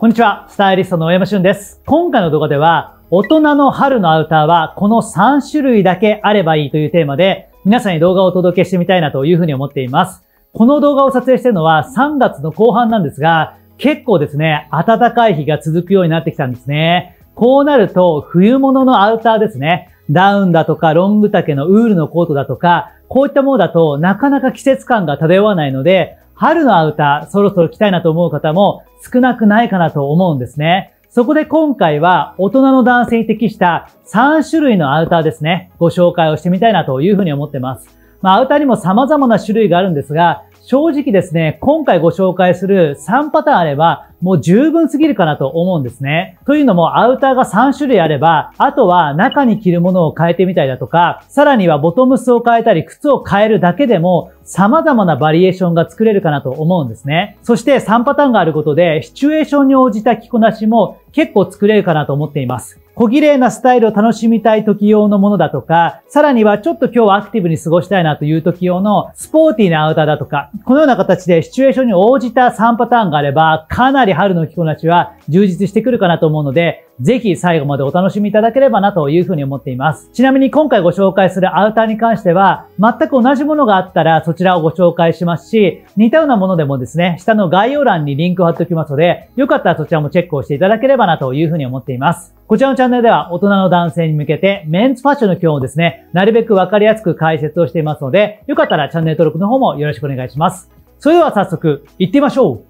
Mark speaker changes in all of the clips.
Speaker 1: こんにちは、スタイリストの大山俊です。今回の動画では、大人の春のアウターはこの3種類だけあればいいというテーマで、皆さんに動画をお届けしてみたいなというふうに思っています。この動画を撮影してるのは3月の後半なんですが、結構ですね、暖かい日が続くようになってきたんですね。こうなると、冬物のアウターですね。ダウンだとか、ロング丈のウールのコートだとか、こういったものだとなかなか季節感が漂わないので、春のアウター、そろそろ着たいなと思う方も少なくないかなと思うんですね。そこで今回は大人の男性に適した3種類のアウターですね、ご紹介をしてみたいなというふうに思ってます。まあ、アウターにも様々な種類があるんですが、正直ですね、今回ご紹介する3パターンあれば、もう十分すぎるかなと思うんですね。というのも、アウターが3種類あれば、あとは中に着るものを変えてみたりだとか、さらにはボトムスを変えたり、靴を変えるだけでも、様々なバリエーションが作れるかなと思うんですね。そして3パターンがあることで、シチュエーションに応じた着こなしも結構作れるかなと思っています。小綺麗なスタイルを楽しみたい時用のものだとか、さらにはちょっと今日はアクティブに過ごしたいなという時用のスポーティーなアウターだとか、このような形でシチュエーションに応じた3パターンがあれば、かなり春の着こなしは充実してくるかなと思うので、ぜひ最後までお楽しみいただければなというふうに思っています。ちなみに今回ご紹介するアウターに関しては、全く同じものがあったらそちらをご紹介しますし、似たようなものでもですね、下の概要欄にリンクを貼っておきますので、よかったらそちらもチェックをしていただければなというふうに思っています。こちらのチャンネルでは大人の男性に向けてメンズファッションの基本をですね、なるべくわかりやすく解説をしていますので、よかったらチャンネル登録の方もよろしくお願いします。それでは早速、行ってみましょう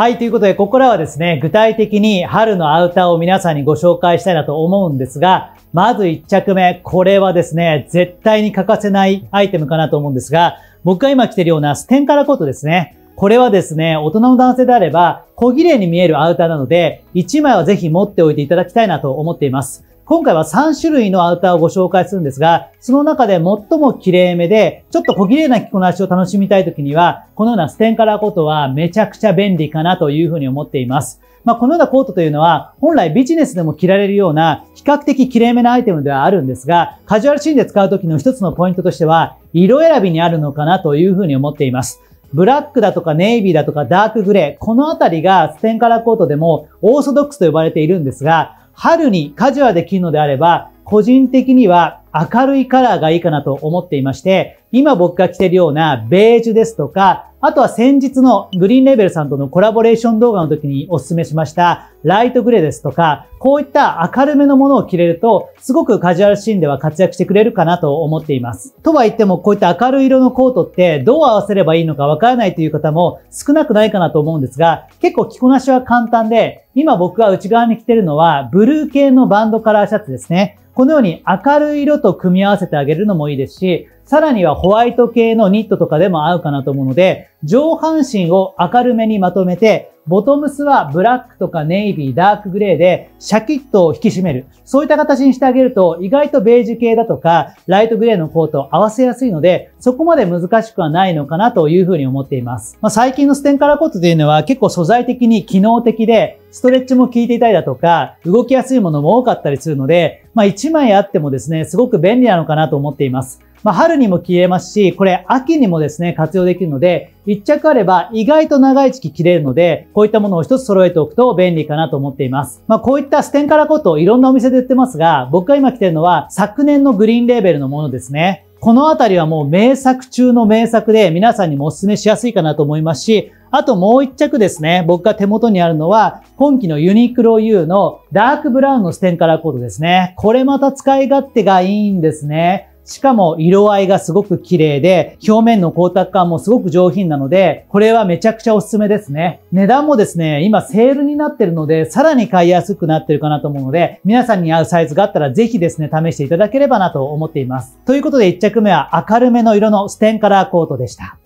Speaker 1: はい、ということで、ここからはですね、具体的に春のアウターを皆さんにご紹介したいなと思うんですが、まず1着目、これはですね、絶対に欠かせないアイテムかなと思うんですが、僕が今着てるようなステンカラコートですね。これはですね、大人の男性であれば、小綺麗に見えるアウターなので、1枚はぜひ持っておいていただきたいなと思っています。今回は3種類のアウターをご紹介するんですが、その中で最も綺麗めで、ちょっと小綺麗な着こなしを楽しみたい時には、このようなステンカラーコートはめちゃくちゃ便利かなというふうに思っています。まあ、このようなコートというのは、本来ビジネスでも着られるような、比較的綺麗めなアイテムではあるんですが、カジュアルシーンで使う時の一つのポイントとしては、色選びにあるのかなというふうに思っています。ブラックだとかネイビーだとかダークグレー、このあたりがステンカラーコートでもオーソドックスと呼ばれているんですが、春にカジュアルできるのであれば、個人的には明るいカラーがいいかなと思っていまして、今僕が着てるようなベージュですとか、あとは先日のグリーンレーベルさんとのコラボレーション動画の時にお勧めしましたライトグレーですとか、こういった明るめのものを着れると、すごくカジュアルシーンでは活躍してくれるかなと思っています。とは言っても、こういった明るい色のコートってどう合わせればいいのかわからないという方も少なくないかなと思うんですが、結構着こなしは簡単で、今僕が内側に着てるのは、ブルー系のバンドカラーシャツですね。このように明るい色と組み合わせてあげるのもいいですし、さらにはホワイト系のニットとかでも合うかなと思うので、上半身を明るめにまとめて、ボトムスはブラックとかネイビー、ダークグレーでシャキッと引き締める。そういった形にしてあげると、意外とベージュ系だとか、ライトグレーのコート合わせやすいので、そこまで難しくはないのかなというふうに思っています。まあ、最近のステンカラーコートというのは結構素材的に機能的で、ストレッチも効いていたりだとか、動きやすいものも多かったりするので、まあ、1枚あってもですね、すごく便利なのかなと思っています。まあ、春にも消えますし、これ秋にもですね、活用できるので、1着あれば意外と長い時期着れるので、こういったものを1つ揃えておくと便利かなと思っています。まあ、こういったステンカラコートをいろんなお店で売ってますが、僕が今着てるのは昨年のグリーンレーベルのものですね。このあたりはもう名作中の名作で皆さんにもお勧めしやすいかなと思いますし、あともう一着ですね、僕が手元にあるのは、今季のユニクロ U のダークブラウンのステンカラーコードですね。これまた使い勝手がいいんですね。しかも色合いがすごく綺麗で、表面の光沢感もすごく上品なので、これはめちゃくちゃおすすめですね。値段もですね、今セールになってるので、さらに買いやすくなってるかなと思うので、皆さんに合うサイズがあったらぜひですね、試していただければなと思っています。ということで1着目は明るめの色のステンカラーコートでした。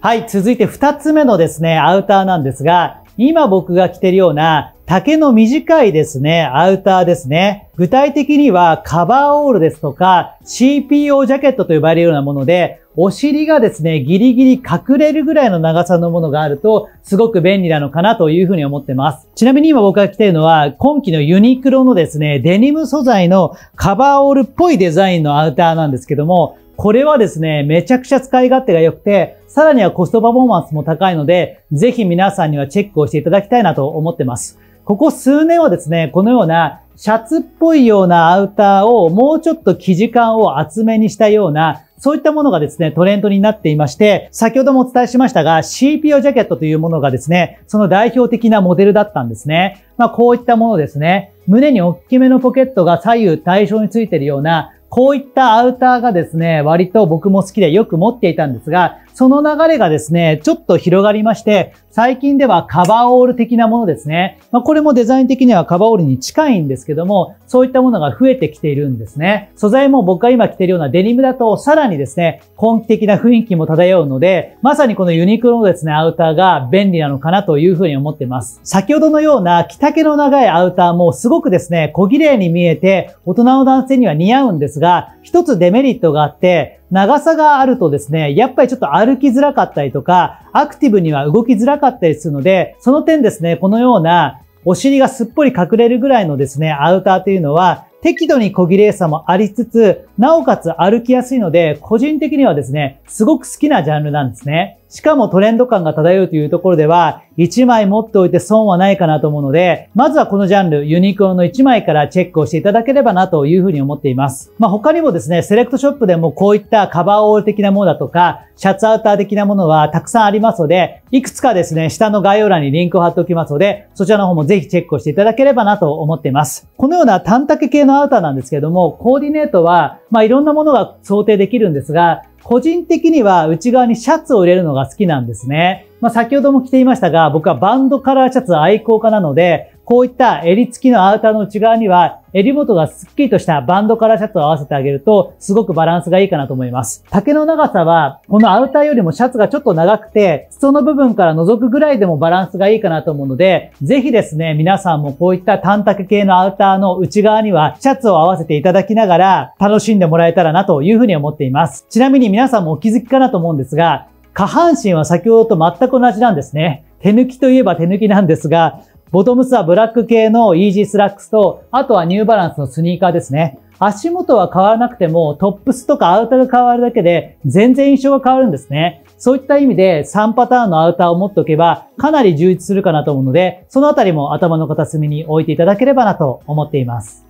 Speaker 1: はい、続いて2つ目のですね、アウターなんですが、今僕が着てるような丈の短いですね、アウターですね。具体的にはカバーオールですとか CPO ジャケットと呼ばれるようなもので、お尻がですね、ギリギリ隠れるぐらいの長さのものがあると、すごく便利なのかなというふうに思ってます。ちなみに今僕が着ているのは、今季のユニクロのですね、デニム素材のカバーオールっぽいデザインのアウターなんですけども、これはですね、めちゃくちゃ使い勝手が良くて、さらにはコストパフォーマンスも高いので、ぜひ皆さんにはチェックをしていただきたいなと思ってます。ここ数年はですね、このようなシャツっぽいようなアウターをもうちょっと生地感を厚めにしたような、そういったものがですね、トレンドになっていまして、先ほどもお伝えしましたが、CPO ジャケットというものがですね、その代表的なモデルだったんですね。まあ、こういったものですね。胸に大きめのポケットが左右対称についているような、こういったアウターがですね、割と僕も好きでよく持っていたんですが、その流れがですね、ちょっと広がりまして、最近ではカバーオール的なものですね。まあ、これもデザイン的にはカバーオールに近いんですけども、そういったものが増えてきているんですね。素材も僕が今着てるようなデニムだと、さらにですね、根気的な雰囲気も漂うので、まさにこのユニクロのですね、アウターが便利なのかなというふうに思っています。先ほどのような着丈の長いアウターもすごくですね、小綺麗に見えて、大人の男性には似合うんですが、一つデメリットがあって、長さがあるとですね、やっぱりちょっと歩きづらかったりとか、アクティブには動きづらかったりするので、その点ですね、このようなお尻がすっぽり隠れるぐらいのですね、アウターというのは、適度に小切れさもありつつ、なおかつ歩きやすいので、個人的にはですね、すごく好きなジャンルなんですね。しかもトレンド感が漂うというところでは、1枚持っておいて損はないかなと思うので、まずはこのジャンル、ユニクロの1枚からチェックをしていただければなというふうに思っています。まあ、他にもですね、セレクトショップでもこういったカバーオール的なものだとか、シャツアウター的なものはたくさんありますので、いくつかですね、下の概要欄にリンクを貼っておきますので、そちらの方もぜひチェックをしていただければなと思っています。このような短丈系のアウターなんですけども、コーディネートは、まあ、いろんなものが想定できるんですが、個人的には内側にシャツを入れるのが好きなんですね。まあ、先ほども着ていましたが、僕はバンドカラーシャツ愛好家なので、こういった襟付きのアウターの内側には、襟元がスッキリとしたバンドカラーシャツを合わせてあげると、すごくバランスがいいかなと思います。丈の長さは、このアウターよりもシャツがちょっと長くて、裾の部分から覗くぐらいでもバランスがいいかなと思うので、ぜひですね、皆さんもこういった短丈系のアウターの内側には、シャツを合わせていただきながら、楽しんでもらえたらなというふうに思っています。ちなみに皆さんもお気づきかなと思うんですが、下半身は先ほどと全く同じなんですね。手抜きといえば手抜きなんですが、ボトムスはブラック系のイージースラックスと、あとはニューバランスのスニーカーですね。足元は変わらなくても、トップスとかアウターが変わるだけで、全然印象が変わるんですね。そういった意味で3パターンのアウターを持っておけば、かなり充実するかなと思うので、そのあたりも頭の片隅に置いていただければなと思っています。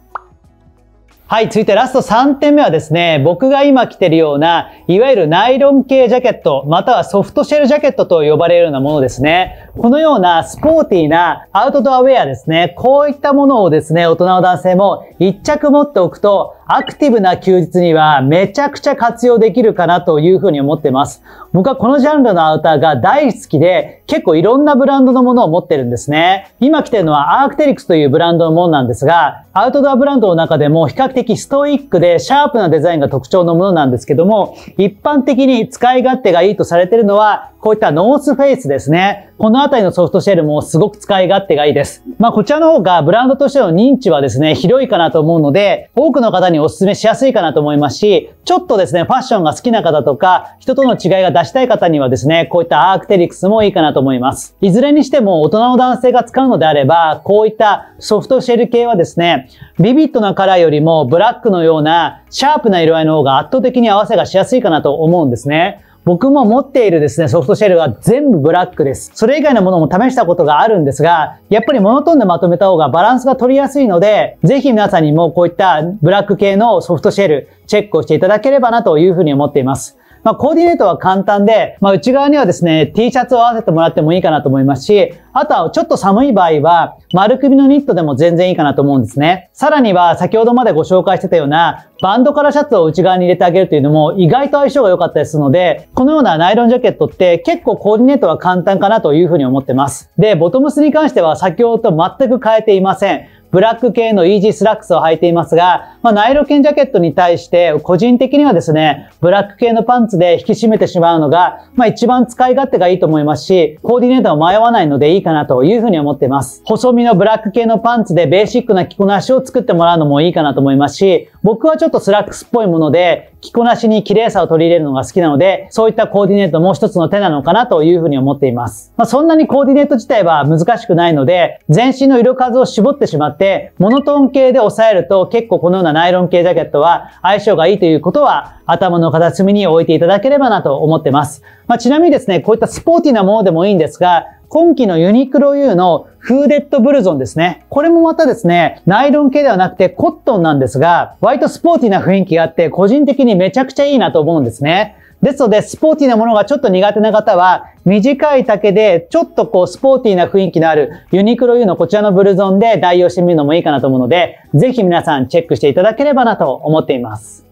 Speaker 1: はい、続いてラスト3点目はですね、僕が今着てるような、いわゆるナイロン系ジャケット、またはソフトシェルジャケットと呼ばれるようなものですね。このようなスポーティーなアウトドアウェアですね、こういったものをですね、大人の男性も一着持っておくと、アクティブな休日にはめちゃくちゃ活用できるかなというふうに思ってます。僕はこのジャンルのアウターが大好きで、結構いろんなブランドのものを持ってるんですね。今着てるのはアークテリクスというブランドのものなんですが、アウトドアブランドの中でも比較的ストイックでシャープなデザインが特徴のものなんですけども、一般的に使い勝手がいいとされてるのは、こういったノースフェイスですね。このあたりのソフトシェルもすごく使い勝手がいいです。まあこちらの方がブランドとしての認知はですね、広いかなと思うので、多くの方にお勧めしやすいかなと思いますし、ちょっとですね、ファッションが好きな方とか、人との違いが出したい方にはですね、こういったアークテリクスもいいかなと思います。いずれにしても大人の男性が使うのであれば、こういったソフトシェル系はですね、ビビットなカラーよりもブラックのようなシャープな色合いの方が圧倒的に合わせがしやすいかなと思うんですね。僕も持っているですね、ソフトシェルは全部ブラックです。それ以外のものも試したことがあるんですが、やっぱりモノトーンでまとめた方がバランスが取りやすいので、ぜひ皆さんにもこういったブラック系のソフトシェル、チェックをしていただければなというふうに思っています。まあ、コーディネートは簡単で、まあ、内側にはですね、T シャツを合わせてもらってもいいかなと思いますし、あとはちょっと寒い場合は、丸首のニットでも全然いいかなと思うんですね。さらには、先ほどまでご紹介してたような、バンドからシャツを内側に入れてあげるというのも、意外と相性が良かったりするので、このようなナイロンジャケットって結構コーディネートは簡単かなというふうに思ってます。で、ボトムスに関しては先ほどと全く変えていません。ブラック系のイージースラックスを履いていますが、まあ、ナイロンジャケットに対して、個人的にはですね、ブラック系のパンツで引き締めてしまうのが、まあ、一番使い勝手がいいと思いますし、コーディネートも迷わないのでいいかなというふうに思っています。細身のブラック系のパンツでベーシックな着こなしを作ってもらうのもいいかなと思いますし、僕はちょっとスラックスっぽいもので、着こなしに綺麗さを取り入れるのが好きなので、そういったコーディネートも一つの手なのかなというふうに思っています。まあ、そんなにコーディネート自体は難しくないので、全身の色数を絞ってしまって、、モノトーン系で抑えると結構このようなナイロン系ジャケットは相性がいいということは頭の片隅に置いていただければなと思ってます。まあ、ちなみにですね、こういったスポーティーなものでもいいんですが、今季のユニクロ U のフーデッドブルゾンですね。これもまたですね、ナイロン系ではなくてコットンなんですが、割とスポーティーな雰囲気があって、個人的にめちゃくちゃいいなと思うんですね。ですので、スポーティーなものがちょっと苦手な方は、短い丈で、ちょっとこう、スポーティーな雰囲気のある、ユニクロ U のこちらのブルゾンで代用してみるのもいいかなと思うので、ぜひ皆さんチェックしていただければなと思っています。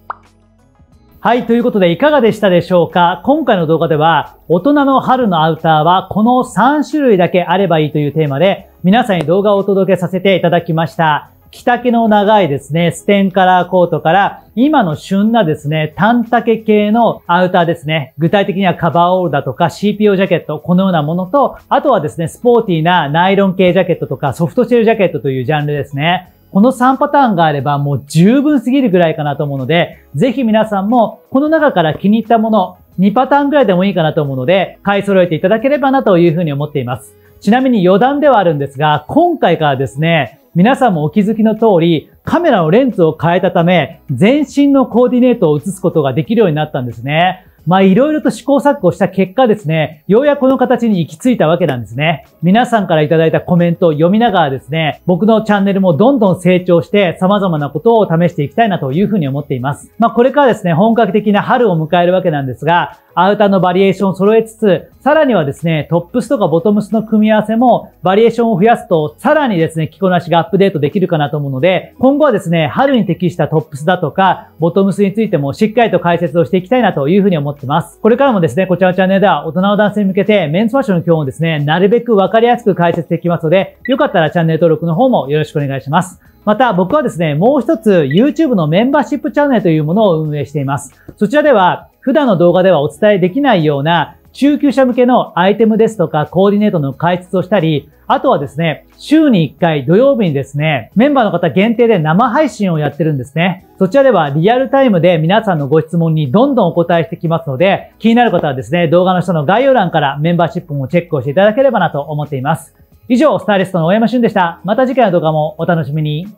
Speaker 1: はい、ということでいかがでしたでしょうか今回の動画では、大人の春のアウターはこの3種類だけあればいいというテーマで、皆さんに動画をお届けさせていただきました。着丈の長いですね、ステンカラーコートから、今の旬なですね、短丈系のアウターですね。具体的にはカバーオールだとか CPO ジャケット、このようなものと、あとはですね、スポーティーなナイロン系ジャケットとかソフトシェルジャケットというジャンルですね。この3パターンがあればもう十分すぎるぐらいかなと思うので、ぜひ皆さんもこの中から気に入ったもの、2パターンぐらいでもいいかなと思うので、買い揃えていただければなというふうに思っています。ちなみに余談ではあるんですが、今回からですね、皆さんもお気づきの通り、カメラのレンズを変えたため、全身のコーディネートを映すことができるようになったんですね。まあ、いろいろと試行錯誤した結果ですね、ようやくこの形に行き着いたわけなんですね。皆さんからいただいたコメントを読みながらですね、僕のチャンネルもどんどん成長して様々なことを試していきたいなというふうに思っています。まあ、これからですね、本格的な春を迎えるわけなんですが、アウターのバリエーションを揃えつつ、さらにはですね、トップスとかボトムスの組み合わせもバリエーションを増やすと、さらにですね、着こなしがアップデートできるかなと思うので、今後はですね、春に適したトップスだとか、ボトムスについてもしっかりと解説をしていきたいなというふうに思ってます。これからもですね、こちらのチャンネルでは大人の男性に向けてメンズファッションの基本をですね、なるべくわかりやすく解説できますので、よかったらチャンネル登録の方もよろしくお願いします。また僕はですね、もう一つ YouTube のメンバーシップチャンネルというものを運営しています。そちらでは普段の動画ではお伝えできないような中級者向けのアイテムですとかコーディネートの解説をしたり、あとはですね、週に1回土曜日にですね、メンバーの方限定で生配信をやってるんですね。そちらではリアルタイムで皆さんのご質問にどんどんお答えしてきますので、気になる方はですね、動画の下の概要欄からメンバーシップもチェックをしていただければなと思っています。以上、スタイリストの大山俊でした。また次回の動画もお楽しみに。